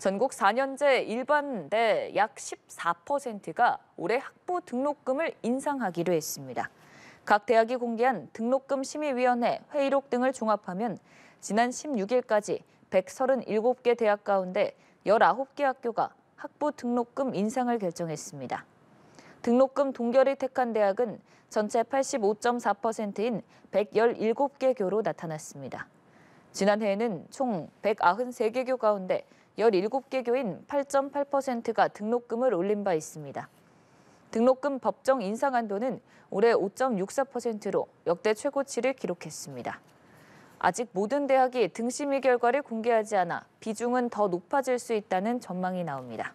전국 4년제 일반대 약 14%가 올해 학부 등록금을 인상하기로 했습니다. 각 대학이 공개한 등록금 심의위원회 회의록 등을 종합하면 지난 16일까지 137개 대학 가운데 19개 학교가 학부 등록금 인상을 결정했습니다. 등록금 동결이 택한 대학은 전체 85.4%인 117개 교로 나타났습니다. 지난해에는 총 193개 교 가운데 17개 교인 8.8%가 등록금을 올린 바 있습니다. 등록금 법정 인상 한도는 올해 5.64%로 역대 최고치를 기록했습니다. 아직 모든 대학이 등심의 결과를 공개하지 않아 비중은 더 높아질 수 있다는 전망이 나옵니다.